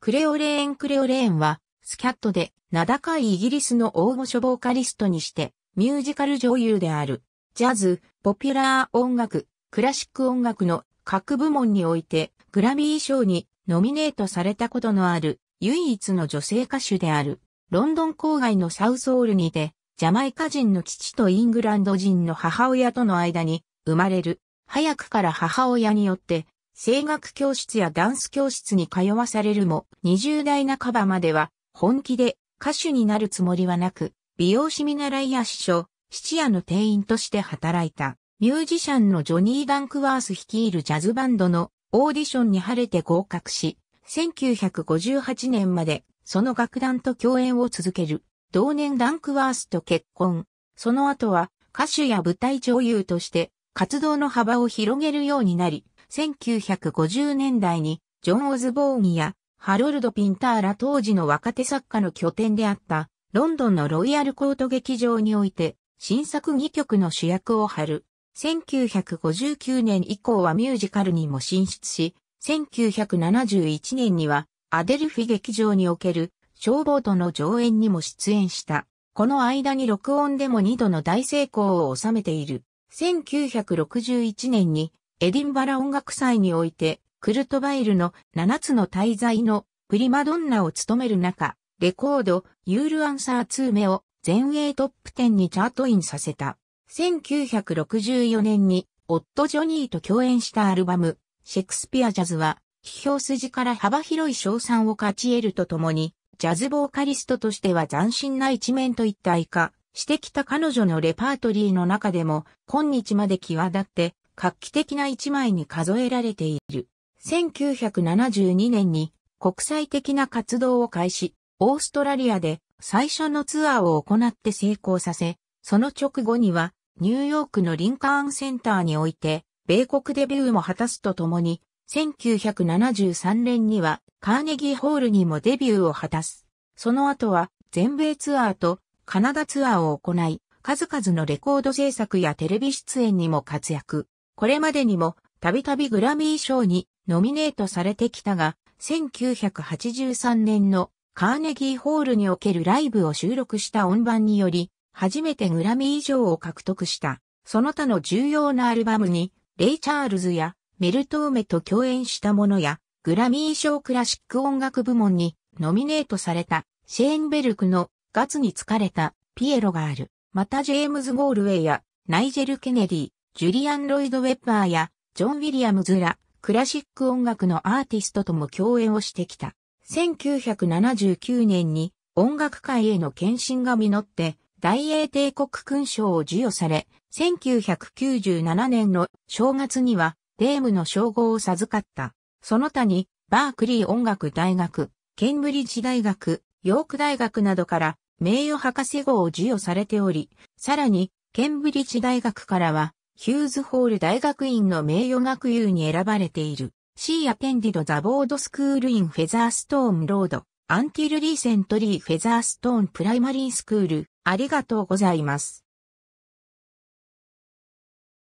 クレオレーン・クレオレーンは、スキャットで名高いイギリスの大御所ボーカリストにして、ミュージカル女優である。ジャズ、ポピュラー音楽、クラシック音楽の各部門において、グラミー賞にノミネートされたことのある、唯一の女性歌手である。ロンドン郊外のサウスオールにて、ジャマイカ人の父とイングランド人の母親との間に生まれる。早くから母親によって声楽教室やダンス教室に通わされるも、20代半ばまでは本気で歌手になるつもりはなく、美容師見習いや師匠、七夜の店員として働いた。ミュージシャンのジョニー・ダンクワース率いるジャズバンドのオーディションに晴れて合格し、1958年までその楽団と共演を続ける。同年ダンクワースと結婚。その後は歌手や舞台女優として活動の幅を広げるようになり、1950年代にジョン・オズボーンやハロルド・ピンターら当時の若手作家の拠点であったロンドンのロイヤルコート劇場において新作2曲の主役を張る。1959年以降はミュージカルにも進出し、1971年にはアデルフィ劇場における消防との上演にも出演した。この間に録音でも2度の大成功を収めている。1961年にエディンバラ音楽祭において、クルトバイルの7つの滞在のプリマドンナを務める中、レコード、ユールアンサー2目を全英トップ10にチャートインさせた。1964年に、夫ジョニーと共演したアルバム、シェクスピア・ジャズは、批評筋から幅広い賞賛を勝ち得るとともに、ジャズボーカリストとしては斬新な一面と一体化してきた彼女のレパートリーの中でも、今日まで際立って画期的な一枚に数えられている。1972年に国際的な活動を開始、オーストラリアで最初のツアーを行って成功させ、その直後にはニューヨークのリンカーンセンターにおいて、米国デビューも果たすとともに、1973年にはカーネギーホールにもデビューを果たす。その後は全米ツアーとカナダツアーを行い、数々のレコード制作やテレビ出演にも活躍。これまでにもたびたびグラミー賞にノミネートされてきたが、1983年のカーネギーホールにおけるライブを収録した音盤により、初めてグラミー賞を獲得した、その他の重要なアルバムに、レイ・チャールズやメルトーメと共演したものや、グラミー賞クラシック音楽部門にノミネートされた、シェーンベルクのガツに疲れたピエロがある。またジェームズ・ゴールウェイやナイジェル・ケネディ、ジュリアン・ロイド・ウェッバーやジョン・ウィリアムズらクラシック音楽のアーティストとも共演をしてきた。1979年に音楽界への献身が実って大英帝国勲章を授与され、1997年の正月にはデームの称号を授かった。その他にバークリー音楽大学、ケンブリッジ大学、ヨーク大学などから名誉博士号を授与されており、さらにケンブリッジ大学からはヒューズホール大学院の名誉学友に選ばれている、シーアペンディドザボードスクールインフェザーストーンロード、アンティルリーセントリーフェザーストーンプライマリースクール、ありがとうございます。